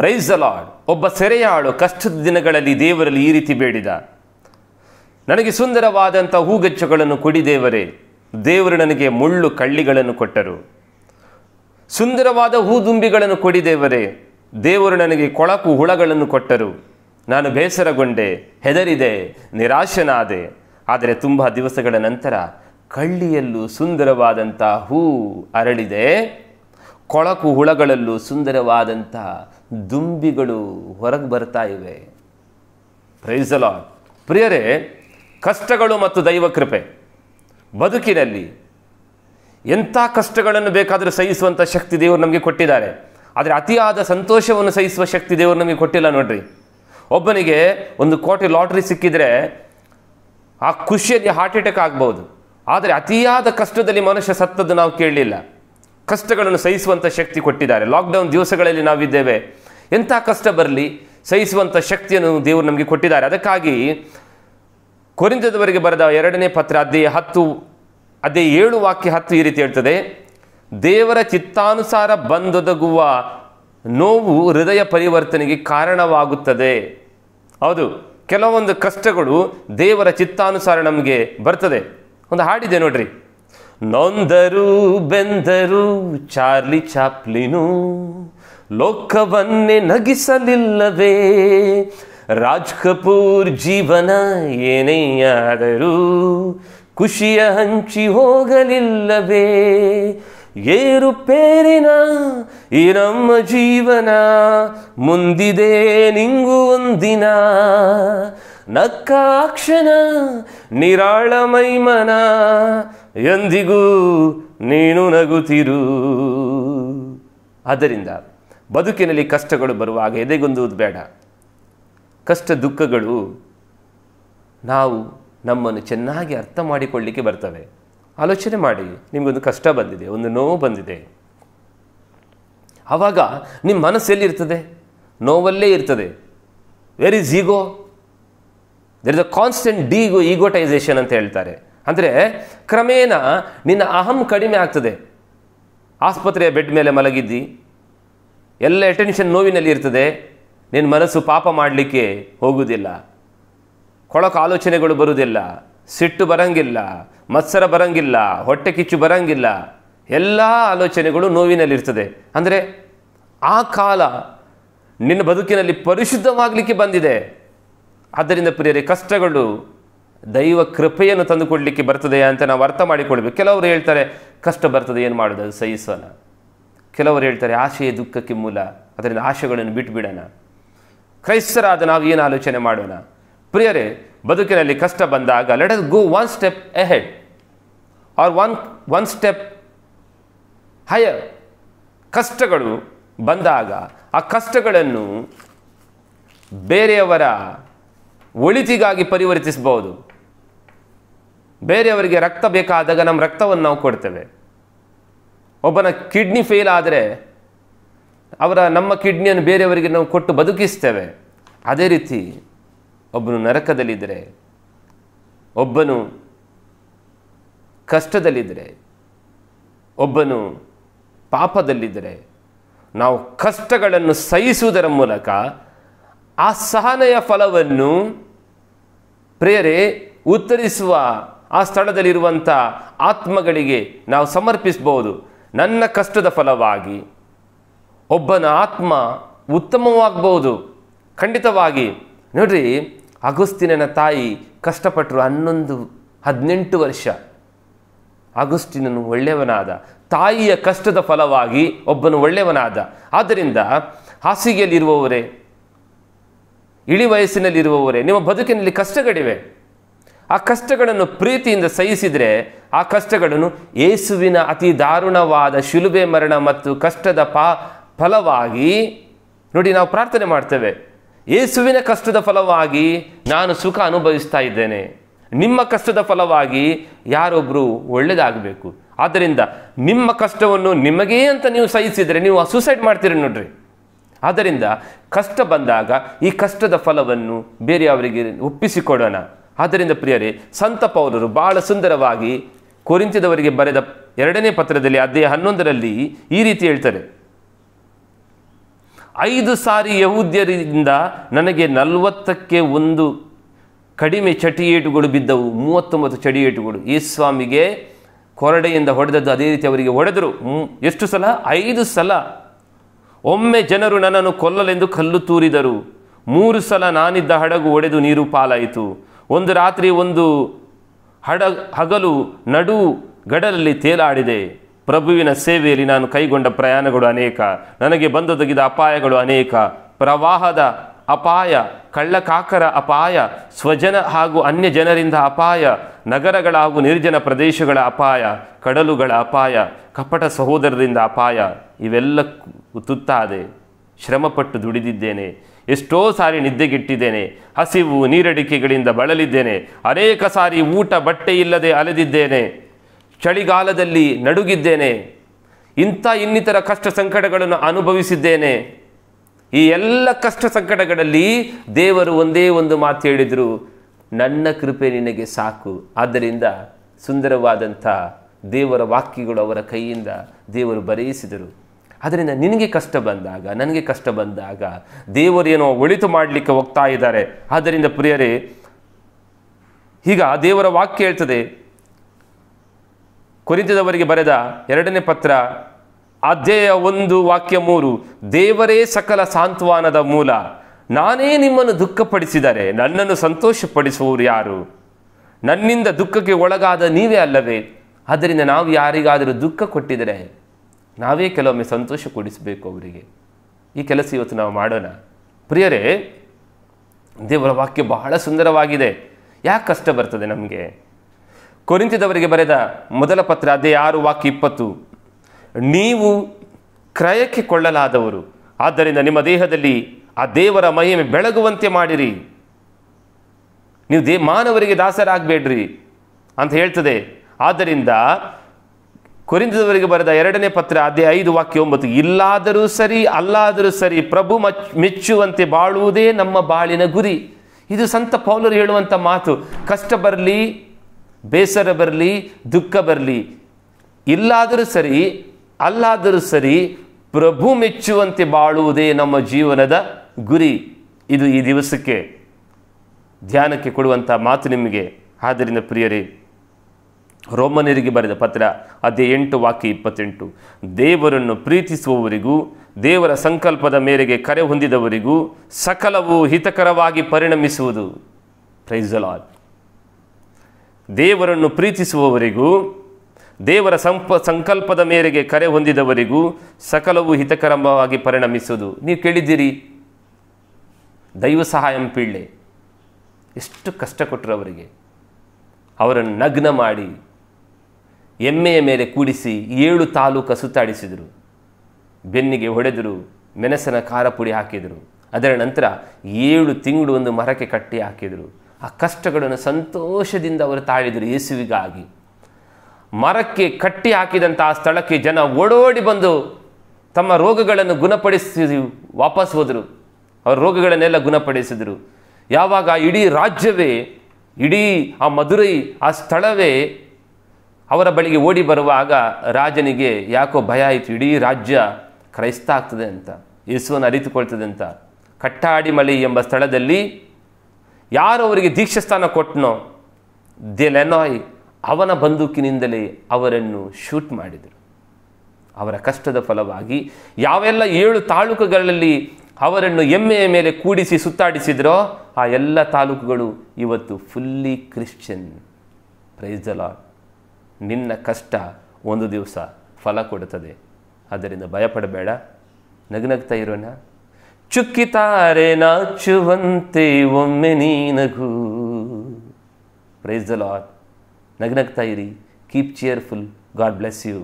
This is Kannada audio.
ಪ್ರೈಸ್ ಅಲಾಡ್ ಒಬ್ಬ ಸೆರೆಯಾಳು ಕಷ್ಟದ ದಿನಗಳಲ್ಲಿ ದೇವರಲ್ಲಿ ಈ ರೀತಿ ಬೇಡಿದ ನನಗೆ ಸುಂದರವಾದಂಥ ಹೂಗಚ್ಚುಗಳನ್ನು ಕೊಡಿ ದೇವರೇ ದೇವರು ನನಗೆ ಮುಳ್ಳು ಕಳ್ಳಿಗಳನ್ನು ಕೊಟ್ಟರು ಸುಂದರವಾದ ಹೂದುಂಬಿಗಳನ್ನು ಕೊಡಿ ದೇವರೇ ದೇವರು ನನಗೆ ಕೊಳಕು ಹುಳಗಳನ್ನು ಕೊಟ್ಟರು ನಾನು ಬೇಸರಗೊಂಡೆ ಹೆದರಿದೆ ನಿರಾಶನಾದೆ ಆದರೆ ತುಂಬ ದಿವಸಗಳ ನಂತರ ಕಳ್ಳಿಯಲ್ಲೂ ಸುಂದರವಾದಂಥ ಹೂ ಅರಳಿದೆ ಕೊಳಕು ಹುಳಗಳಲ್ಲೂ ಸುಂದರವಾದಂತಹ ದುಂಬಿಗಳು ಹೊರಗೆ ಬರ್ತಾ ಇವೆ ಪ್ರೈಸಲ ಪ್ರಿಯರೇ ಕಷ್ಟಗಳು ಮತ್ತು ದೈವ ಕೃಪೆ ಬದುಕಿನಲ್ಲಿ ಎಂಥ ಕಷ್ಟಗಳನ್ನು ಬೇಕಾದರೂ ಸಹಿಸುವಂಥ ಶಕ್ತಿ ದೇವರು ನಮಗೆ ಕೊಟ್ಟಿದ್ದಾರೆ ಆದರೆ ಅತಿಯಾದ ಸಂತೋಷವನ್ನು ಸಹಿಸುವ ಶಕ್ತಿ ದೇವರು ನಮಗೆ ಕೊಟ್ಟಿಲ್ಲ ನೋಡ್ರಿ ಒಬ್ಬನಿಗೆ ಒಂದು ಕೋಟಿ ಲಾಟ್ರಿ ಸಿಕ್ಕಿದರೆ ಆ ಖುಷಿಯಲ್ಲಿ ಹಾರ್ಟ್ ಅಟ್ಯಾಕ್ ಆಗ್ಬೋದು ಆದರೆ ಅತಿಯಾದ ಕಷ್ಟದಲ್ಲಿ ಮನುಷ್ಯ ಸತ್ತದ್ದು ನಾವು ಕೇಳಲಿಲ್ಲ ಕಷ್ಟಗಳನ್ನು ಸಹಿಸುವಂಥ ಶಕ್ತಿ ಕೊಟ್ಟಿದ್ದಾರೆ ಲಾಕ್ಡೌನ್ ದಿವಸಗಳಲ್ಲಿ ನಾವಿದ್ದೇವೆ ಎಂಥ ಕಷ್ಟ ಬರಲಿ ಸಹಿಸುವಂಥ ಶಕ್ತಿಯನ್ನು ದೇವರು ನಮಗೆ ಕೊಟ್ಟಿದ್ದಾರೆ ಅದಕ್ಕಾಗಿ ಕೊರಿಂದದವರೆಗೆ ಬರೆದ ಎರಡನೇ ಪತ್ರ ಅದೇ ಹತ್ತು ಅದೇ ಏಳು ವಾಕ್ಯ ಹತ್ತು ಈ ರೀತಿ ಹೇಳ್ತದೆ ದೇವರ ಚಿತ್ತಾನುಸಾರ ಬಂದೊದಗುವ ನೋವು ಹೃದಯ ಪರಿವರ್ತನೆಗೆ ಕಾರಣವಾಗುತ್ತದೆ ಹೌದು ಕೆಲವೊಂದು ಕಷ್ಟಗಳು ದೇವರ ಚಿತ್ತಾನುಸಾರ ನಮಗೆ ಬರ್ತದೆ ಒಂದು ಹಾಡಿದೆ ನೋಡ್ರಿ ನೊಂದರು ಬೆಂದರು ಚಾರ್ಲಿ ಚಾಪ್ಲಿನು ಲೋಕವನ್ನೇ ನಗಿಸಲಿಲ್ಲವೇ ರಾಜ್ ಕಪೂರ್ ಜೀವನ ಏನೇ ಖುಷಿಯ ಹಂಚಿ ಹೋಗಲಿಲ್ಲವೇ ಏರುಪೇರಿನ ಈ ನಮ್ಮ ಜೀವನ ಮುಂದಿದೆ ನಿಂಗು ಒಂದಿನ ನಕ್ಕಾಕ್ಷಣ ನಿರಾಳ ಮೈಮನ ಎಂದಿಗೂ ನೀನು ನಗುತ್ತಿರು ಆದ್ದರಿಂದ ಬದುಕಿನಲ್ಲಿ ಕಷ್ಟಗಳು ಬರುವಾಗ ಎದೆಗೊಂದುವುದು ಬೇಡ ಕಷ್ಟ ದುಃಖಗಳು ನಾವು ನಮ್ಮನ್ನು ಚೆನ್ನಾಗಿ ಅರ್ಥ ಮಾಡಿಕೊಳ್ಳಿಕ್ಕೆ ಬರ್ತವೆ ಆಲೋಚನೆ ಮಾಡಿ ನಿಮಗೊಂದು ಕಷ್ಟ ಬಂದಿದೆ ಒಂದು ನೋವು ಬಂದಿದೆ ಆವಾಗ ನಿಮ್ಮ ಮನಸ್ಸೆಲ್ಲಿರ್ತದೆ ನೋವಲ್ಲೇ ಇರ್ತದೆ where is ego there is a constant ಡಿಗೋ ಈಗೋಟೈಸೇಷನ್ ಅಂತ ಹೇಳ್ತಾರೆ ಅಂದರೆ ಕ್ರಮೇಣ ನಿನ್ನ ಅಹಂ ಕಡಿಮೆ ಆಗ್ತದೆ ಆಸ್ಪತ್ರೆಯ ಬೆಡ್ ಮೇಲೆ ಮಲಗಿದ್ದಿ ಎಲ್ಲ ಅಟೆನ್ಷನ್ ನೋವಿನಲ್ಲಿ ಇರ್ತದೆ ನಿನ್ನ ಮನಸ್ಸು ಪಾಪ ಮಾಡಲಿಕ್ಕೆ ಹೋಗುವುದಿಲ್ಲ ಕೊಳಕ ಆಲೋಚನೆಗಳು ಬರುವುದಿಲ್ಲ ಸಿಟ್ಟು ಬರಂಗಿಲ್ಲ ಮತ್ಸರ ಬರಂಗಿಲ್ಲ ಹೊಟ್ಟೆ ಕಿಚ್ಚು ಬರಂಗಿಲ್ಲ ಎಲ್ಲ ಆಲೋಚನೆಗಳು ನೋವಿನಲ್ಲಿರ್ತದೆ ಅಂದರೆ ಆ ಕಾಲ ನಿನ್ನ ಬದುಕಿನಲ್ಲಿ ಪರಿಶುದ್ಧವಾಗಲಿಕ್ಕೆ ಬಂದಿದೆ ಆದ್ದರಿಂದ ಪ್ರಿಯರೇ ಕಷ್ಟಗಳು ದೈವ ಕೃಪೆಯನ್ನು ತಂದುಕೊಡ್ಲಿಕ್ಕೆ ಬರ್ತದೆಯಾ ಅಂತ ನಾವು ಅರ್ಥ ಮಾಡಿಕೊಳ್ಬೇಕು ಕೆಲವರು ಹೇಳ್ತಾರೆ ಕಷ್ಟ ಬರ್ತದೆ ಏನು ಮಾಡೋದು ಅದು ಸಹಿಸೋಣ ಕೆಲವರು ಹೇಳ್ತಾರೆ ಆಶೆಯ ದುಃಖಕ್ಕೆ ಮೂಲ ಅದರಿಂದ ಆಶೆಗಳನ್ನು ಬಿಟ್ಟುಬಿಡೋಣ ಕ್ರೈಸ್ತರಾದ ನಾವು ಏನು ಆಲೋಚನೆ ಮಾಡೋಣ ಪ್ರಿಯರೇ ಬದುಕಿನಲ್ಲಿ ಕಷ್ಟ ಬಂದಾಗ let us go one step ahead or one one step higher ಕಷ್ಟಗಳು ಬಂದಾಗ ಆ ಕಷ್ಟಗಳನ್ನು ಬೇರೆಯವರ ಒಳಿತಿಗಾಗಿ ಪರಿವರ್ತಿಸಬಹುದು ಬೇರೆಯವರಿಗೆ ರಕ್ತ ಬೇಕಾದಾಗ ನಮ್ಮ ರಕ್ತವನ್ನು ನಾವು ಕೊಡ್ತೇವೆ ಒಬ್ಬನ ಕಿಡ್ನಿ ಫೇಲ್ ಆದರೆ ಅವರ ನಮ್ಮ ಕಿಡ್ನಿಯನ್ನು ಬೇರೆಯವರಿಗೆ ನಾವು ಕೊಟ್ಟು ಬದುಕಿಸ್ತೇವೆ ಅದೇ ರೀತಿ ಒಬ್ಬನು ನರಕದಲ್ಲಿದ್ದರೆ ಒಬ್ಬನು ಕಷ್ಟದಲ್ಲಿದ್ದರೆ ಒಬ್ಬನು ಪಾಪದಲ್ಲಿದ್ದರೆ ನಾವು ಕಷ್ಟಗಳನ್ನು ಸಹಿಸುವುದರ ಮೂಲಕ ಆ ಸಹನೆಯ ಫಲವನ್ನು ಪ್ರೇರೆ ಉತ್ತರಿಸುವ ಆ ಸ್ಥಳದಲ್ಲಿರುವಂಥ ಆತ್ಮಗಳಿಗೆ ನಾವು ಸಮರ್ಪಿಸ್ಬೋದು ನನ್ನ ಕಷ್ಟದ ಫಲವಾಗಿ ಒಬ್ಬನ ಆತ್ಮ ಉತ್ತಮವಾಗ್ಬೋದು ಖಂಡಿತವಾಗಿ ನೋಡ್ರಿ ಅಗುಸ್ತಿನ ತಾಯಿ ಕಷ್ಟಪಟ್ಟರು ಹನ್ನೊಂದು ಹದಿನೆಂಟು ವರ್ಷ ಅಗುಸ್ತಿನನು ಒಳ್ಳೆಯವನಾದ ತಾಯಿಯ ಕಷ್ಟದ ಫಲವಾಗಿ ಒಬ್ಬನು ಒಳ್ಳೆಯವನಾದ ಆದ್ದರಿಂದ ಹಾಸಿಗೆಯಲ್ಲಿರುವವರೇ ಇಳಿ ವಯಸ್ಸಿನಲ್ಲಿರುವವರೇ ನಿಮ್ಮ ಬದುಕಿನಲ್ಲಿ ಕಷ್ಟಗಳಿವೆ ಆ ಕಷ್ಟಗಳನ್ನು ಪ್ರೀತಿಯಿಂದ ಸಹಿಸಿದರೆ ಆ ಕಷ್ಟಗಳನ್ನು ಏಸುವಿನ ಅತಿ ದಾರುಣವಾದ ಶಿಲುಬೆ ಮರಣ ಮತ್ತು ಕಷ್ಟದ ಪಾ ಫಲವಾಗಿ ನೋಡಿ ನಾವು ಪ್ರಾರ್ಥನೆ ಮಾಡ್ತೇವೆ ಏಸುವಿನ ಕಷ್ಟದ ಫಲವಾಗಿ ನಾನು ಸುಖ ಅನುಭವಿಸ್ತಾ ಇದ್ದೇನೆ ನಿಮ್ಮ ಕಷ್ಟದ ಫಲವಾಗಿ ಯಾರೊಬ್ಬರು ಒಳ್ಳೆಯದಾಗಬೇಕು ಆದ್ದರಿಂದ ನಿಮ್ಮ ಕಷ್ಟವನ್ನು ನಿಮಗೇ ಅಂತ ನೀವು ಸಹಿಸಿದರೆ ನೀವು ಸೂಸೈಡ್ ಮಾಡ್ತೀರಿ ನೋಡ್ರಿ ಆದ್ದರಿಂದ ಕಷ್ಟ ಬಂದಾಗ ಈ ಕಷ್ಟದ ಫಲವನ್ನು ಬೇರೆಯವರಿಗೆ ಒಪ್ಪಿಸಿಕೊಡೋಣ ಆದ್ದರಿಂದ ಪ್ರಿಯರೇ ಸಂತ ಪೌಲರು ಬಹಳ ಸುಂದರವಾಗಿ ಕೊರಿಂತದವರಿಗೆ ಬರೆದ ಎರಡನೇ ಪತ್ರದಲ್ಲಿ ಅದೇ ಹನ್ನೊಂದರಲ್ಲಿ ಈ ರೀತಿ ಹೇಳ್ತಾರೆ ಐದು ಸಾರಿ ಯಹೂದ್ಯರಿಂದ ನನಗೆ ನಲವತ್ತಕ್ಕೆ ಒಂದು ಕಡಿಮೆ ಚಟಿಯೇಟುಗಳು ಬಿದ್ದವು ಮೂವತ್ತೊಂಬತ್ತು ಚಟಿಯೇಟುಗಳು ಈ ಸ್ವಾಮಿಗೆ ಕೊರಡೆಯಿಂದ ಹೊಡೆದದ್ದು ಅದೇ ರೀತಿ ಅವರಿಗೆ ಹೊಡೆದರು ಎಷ್ಟು ಸಲ ಐದು ಸಲ ಒಮ್ಮೆ ಜನರು ನನ್ನನ್ನು ಕೊಲ್ಲಲೆಂದು ಕಲ್ಲು ತೂರಿದರು ಮೂರು ಸಲ ನಾನಿದ್ದ ಹಡಗು ಒಡೆದು ನೀರು ಪಾಲಾಯಿತು ಒಂದು ರಾತ್ರಿ ಒಂದು ಹಡ ಹಗಲು ನಡು ಗಡಲಲ್ಲಿ ತೇಲಾಡಿದೆ ಪ್ರಭುವಿನ ಸೇವೆಯಲ್ಲಿ ನಾನು ಕೈಗೊಂಡ ಪ್ರಯಾಣಗಳು ಅನೇಕ ನನಗೆ ಬಂದೊದಗಿದ ಅಪಾಯಗಳು ಅನೇಕ ಪ್ರವಾಹದ ಅಪಾಯ ಕಳ್ಳಕಾಕರ ಅಪಾಯ ಸ್ವಜನ ಹಾಗೂ ಅನ್ಯ ಜನರಿಂದ ಅಪಾಯ ನಗರಗಳ ಹಾಗೂ ನಿರ್ಜನ ಪ್ರದೇಶಗಳ ಅಪಾಯ ಕಡಲುಗಳ ಅಪಾಯ ಕಪಟ ಸಹೋದರರಿಂದ ಅಪಾಯ ಇವೆಲ್ಲ ತುತ್ತಾದೆ ಶ್ರಮಪಟ್ಟು ದುಡಿದಿದ್ದೇನೆ ಎಷ್ಟೋ ಸಾರಿ ನಿದ್ದೆಗಿಟ್ಟಿದ್ದೇನೆ ಹಸಿವು ನೀರಡಿಕೆಗಳಿಂದ ಬಳಲಿದ್ದೇನೆ ಅನೇಕ ಸಾರಿ ಊಟ ಬಟ್ಟೆ ಇಲ್ಲದೆ ಅಲೆದಿದ್ದೇನೆ ಚಳಿಗಾಲದಲ್ಲಿ ನಡುಗಿದ್ದೇನೆ ಇಂಥ ಇನ್ನಿತರ ಕಷ್ಟ ಸಂಕಟಗಳನ್ನು ಅನುಭವಿಸಿದ್ದೇನೆ ಈ ಎಲ್ಲ ಕಷ್ಟ ಸಂಕಟಗಳಲ್ಲಿ ದೇವರು ಒಂದೇ ಒಂದು ಮಾತು ಹೇಳಿದರು ನನ್ನ ಕೃಪೆ ನಿನಗೆ ಸಾಕು ಆದ್ದರಿಂದ ಸುಂದರವಾದಂಥ ದೇವರ ವಾಕ್ಯಗಳು ಅವರ ಕೈಯಿಂದ ದೇವರು ಬರೆಯಿಸಿದರು ಅದರಿಂದ ನಿನಗೆ ಕಷ್ಟ ಬಂದಾಗ ನನಗೆ ಕಷ್ಟ ಬಂದಾಗ ದೇವರೇನೋ ಒಳಿತು ಮಾಡಲಿಕ್ಕೆ ಹೋಗ್ತಾ ಇದ್ದಾರೆ ಆದ್ದರಿಂದ ಪ್ರಿಯರೇ ಈಗ ದೇವರ ವಾಕ್ಯ ಹೇಳ್ತದೆ ಕುರಿತದವರಿಗೆ ಬರೆದ ಎರಡನೇ ಪತ್ರ ಅಧ್ಯಯ ಒಂದು ವಾಕ್ಯ ಮೂರು ದೇವರೇ ಸಕಲ ಸಾಂತ್ವನದ ಮೂಲ ನಾನೇ ನಿಮ್ಮನ್ನು ದುಃಖಪಡಿಸಿದರೆ ನನ್ನನ್ನು ಸಂತೋಷಪಡಿಸುವವರು ಯಾರು ನನ್ನಿಂದ ದುಃಖಕ್ಕೆ ಒಳಗಾದ ನೀವೇ ಅಲ್ಲವೇ ಆದ್ದರಿಂದ ನಾವು ಯಾರಿಗಾದರೂ ದುಃಖ ಕೊಟ್ಟಿದರೆ ನಾವೇ ಕೆಲವೊಮ್ಮೆ ಸಂತೋಷ ಕೊಡಿಸಬೇಕು ಅವರಿಗೆ ಈ ಕೆಲಸ ಇವತ್ತು ನಾವು ಮಾಡೋಣ ಪ್ರಿಯರೇ ದೇವರ ವಾಕ್ಯ ಬಹಳ ಸುಂದರವಾಗಿದೆ ಯಾಕೆ ಕಷ್ಟ ಬರ್ತದೆ ನಮಗೆ ಕೊರಿಂತಿದವರಿಗೆ ಬರೆದ ಮೊದಲ ಪತ್ರ ಅದೇ ಆರು ವಾಕ್ಯ ಇಪ್ಪತ್ತು ನೀವು ಕ್ರಯಕ್ಕೆ ಕೊಳ್ಳಲಾದವರು ಆದ್ದರಿಂದ ನಿಮ್ಮ ದೇಹದಲ್ಲಿ ಆ ದೇವರ ಮಹಿಮೆ ಬೆಳಗುವಂತೆ ಮಾಡಿರಿ ನೀವು ದೇ ಮಾನವರಿಗೆ ದಾಸರಾಗಬೇಡ್ರಿ ಅಂತ ಹೇಳ್ತದೆ ಆದ್ದರಿಂದ ಕೊರಿಂದದವರಿಗೆ ಬರೆದ ಎರಡನೇ ಪತ್ರ ಅದೇ ಐದು ವಾಕ್ಯ ಒಂಬತ್ತು ಇಲ್ಲಾದರೂ ಸರಿ ಅಲ್ಲಾದರೂ ಸರಿ ಪ್ರಭು ಮಚ್ ಮೆಚ್ಚುವಂತೆ ಬಾಳುವುದೇ ನಮ್ಮ ಬಾಳಿನ ಗುರಿ ಇದು ಸಂತ ಪೌಲರು ಹೇಳುವಂಥ ಮಾತು ಕಷ್ಟ ಬರಲಿ ಬೇಸರ ಬರಲಿ ದುಃಖ ಬರಲಿ ಇಲ್ಲಾದರೂ ಸರಿ ಅಲ್ಲಾದರೂ ಸರಿ ಪ್ರಭು ಮೆಚ್ಚುವಂತೆ ಬಾಳುವುದೇ ನಮ್ಮ ಜೀವನದ ಗುರಿ ಇದು ಈ ದಿವಸಕ್ಕೆ ಧ್ಯಾನಕ್ಕೆ ಕೊಡುವಂಥ ಮಾತು ನಿಮಗೆ ಆದ್ದರಿಂದ ಪ್ರಿಯರೇ ರೋಮನರಿಗೆ ಬರೆದ ಪತ್ರ ಅದೇ ಎಂಟು ವಾಕ್ಯ ಇಪ್ಪತ್ತೆಂಟು ದೇವರನ್ನು ಪ್ರೀತಿಸುವವರಿಗೂ ದೇವರ ಸಂಕಲ್ಪದ ಮೇರೆಗೆ ಕರೆ ಹೊಂದಿದವರಿಗೂ ಸಕಲವು ಹಿತಕರವಾಗಿ ಪರಿಣಮಿಸುವುದು ಪ್ರೈಸಲಾಲ್ ದೇವರನ್ನು ಪ್ರೀತಿಸುವವರಿಗೂ ದೇವರ ಸಂಪ ಸಂಕಲ್ಪದ ಮೇರೆಗೆ ಕರೆ ಹೊಂದಿದವರಿಗೂ ಸಕಲವು ಹಿತಕರವಾಗಿ ಪರಿಣಮಿಸುವುದು ನೀವು ಕೇಳಿದ್ದೀರಿ ದೈವ ಸಹಾಯಂ ಪೀಳೆ ಎಷ್ಟು ಕಷ್ಟ ಕೊಟ್ಟರು ಅವರಿಗೆ ಅವರನ್ನು ನಗ್ನ ಮಾಡಿ ಎಮ್ಮೆಯ ಮೇಲೆ ಕೂಡಿಸಿ ಏಳು ತಾಲೂಕು ಸುತ್ತಾಡಿಸಿದರು ಬೆನ್ನಿಗೆ ಹೊಡೆದರು ಮೆಣಸಿನ ಖಾರ ಪುಡಿ ಹಾಕಿದರು ಅದರ ನಂತರ ಏಳು ತಿಂಗಳು ಒಂದು ಮರಕ್ಕೆ ಕಟ್ಟಿ ಹಾಕಿದರು ಆ ಕಷ್ಟಗಳನ್ನು ಸಂತೋಷದಿಂದ ಅವರು ತಾಳಿದರು ಯೇಸುವಿಗಾಗಿ ಮರಕ್ಕೆ ಕಟ್ಟಿ ಹಾಕಿದಂಥ ಆ ಸ್ಥಳಕ್ಕೆ ಜನ ಓಡೋಡಿ ಬಂದು ತಮ್ಮ ರೋಗಗಳನ್ನು ಗುಣಪಡಿಸಿ ವಾಪಸ್ ಹೋದರು ಅವರ ರೋಗಗಳನ್ನೆಲ್ಲ ಗುಣಪಡಿಸಿದರು ಯಾವಾಗ ಇಡೀ ರಾಜ್ಯವೇ ಇಡೀ ಆ ಮಧುರೈ ಆ ಸ್ಥಳವೇ ಅವರ ಬಳಿಗೆ ಓಡಿ ಬರುವಾಗ ರಾಜನಿಗೆ ಯಾಕೋ ಭಯ ಆಯಿತು ಇಡೀ ರಾಜ್ಯ ಕ್ರೈಸ್ತ ಆಗ್ತದೆ ಅಂತ ಯೇಸುವನ್ನು ಅರಿತುಕೊಳ್ತದೆ ಅಂತ ಕಟ್ಟಾಡಿ ಮಲೆ ಎಂಬ ಸ್ಥಳದಲ್ಲಿ ಯಾರು ಅವರಿಗೆ ದೀಕ್ಷಾಸ್ಥಾನ ಕೊಟ್ಟನೋ ದೆ ಲೆನಾಯ್ ಅವನ ಬಂದೂಕಿನಿಂದಲೇ ಅವರನ್ನು ಶೂಟ್ ಮಾಡಿದರು ಅವರ ಕಷ್ಟದ ಫಲವಾಗಿ ಯಾವೆಲ್ಲ ಏಳು ತಾಲೂಕುಗಳಲ್ಲಿ ಅವರನ್ನು ಎಮ್ಮೆಯ ಮೇಲೆ ಕೂಡಿಸಿ ಸುತ್ತಾಡಿಸಿದ್ರೋ ಆ ಎಲ್ಲ ತಾಲೂಕುಗಳು ಇವತ್ತು ಫುಲ್ಲಿ ಕ್ರಿಶ್ಚಿಯನ್ ಪ್ರೈಸ್ ದ ನಿನ್ನ ಕಷ್ಟ ಒಂದು ದಿವಸ ಫಲ ಕೊಡುತ್ತದೆ ಅದರಿಂದ ಭಯಪಡಬೇಡ ನಗ್ನಗ್ತಾ ಇರೋಣ ಚುಕ್ಕಿತಾರೆ ನಾಚುವಂತೆ ಒಮ್ಮೆ ನೀನಗು ಪ್ರೈಸ್ ದ ಲಾಡ್ ನಗ್ನಗ್ತಾ ಇರಿ keep cheerful God bless you